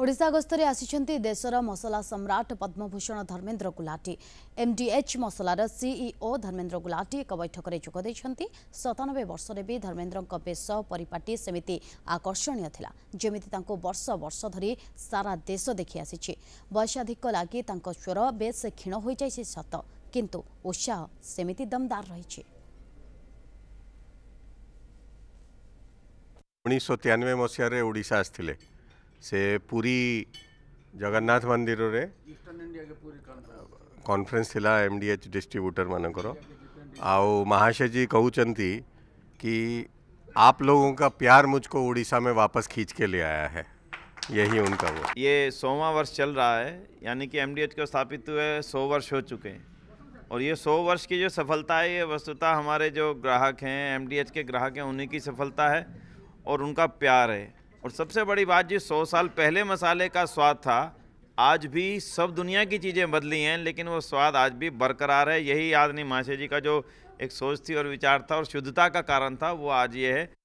ଓଡ଼ିଶା ଗସ୍ତରେ ଆସିଛନ୍ତି ଦେଶର ମସଲା ସମ୍ରାଟ ପଦ୍ମଭୂଷଣ ଧର୍ମେନ୍ଦ୍ର ଗୁଲାଟି ଏମ୍ଡିଏଚ୍ ମସଲାର ସିଇଓ e ଧର୍ମେନ୍ଦ୍ର ଗୁଲାଟି ଏକ ବୈଠକରେ ଯୋଗ ଦେଇଛନ୍ତି ସତାନବେ ବର୍ଷରେ ବି ଧର୍ମେନ୍ଦ୍ରଙ୍କ ବେଶ ପରିପାଟି ସେମିତି ଆକର୍ଷଣୀୟ ଥିଲା ଯେମିତି ତାଙ୍କୁ ବର୍ଷ ବର୍ଷ ଧରି ସାରା ଦେଶ ଦେଖିଆସିଛି ବୈଷାଧିକ ଲାଗି ତାଙ୍କ ସ୍ୱର ବେଶ୍ କ୍ଷୀଣ ହୋଇଯାଇଛି ସତ କିନ୍ତୁ ଉତ୍ସାହ ସେମିତି ଦମଦାର ରହିଛି ଉଣେଇଶହ ତେୟାନବେ ମସିହାରେ ଓଡ଼ିଶା ଆସିଥିଲେ पूरी जगन्नाथ मंदिर ମନ୍ଦିରରେ conference M D H H ଡିଷ୍ଟ୍ରିବ୍ୟୁଟରମାନଙ୍କର ଆଉ महाशय जी कहते कि आप लोगों का प्यार मुझको उड़ीसा में वापस खींच के ले आया है यही उनका वो ये सोवा वर्ष चल रहा है यानी कि एम को स्थापित हुए सौ वर्ष हो चुके हैं और ये सौ वर्ष की जो सफलता है ये वस्तुतः हमारे जो ग्राहक हैं एम के ग्राहक हैं उन्हीं की सफलता है और उनका प्यार है और सबसे बड़ी बात जी सौ साल पहले मसाले का स्वाद था आज भी सब दुनिया की चीज़ें बदली हैं लेकिन वो स्वाद आज भी बरकरार है यही आदनी माशे जी का जो एक सोच थी और विचार था और शुद्धता का कारण था वो आज ये है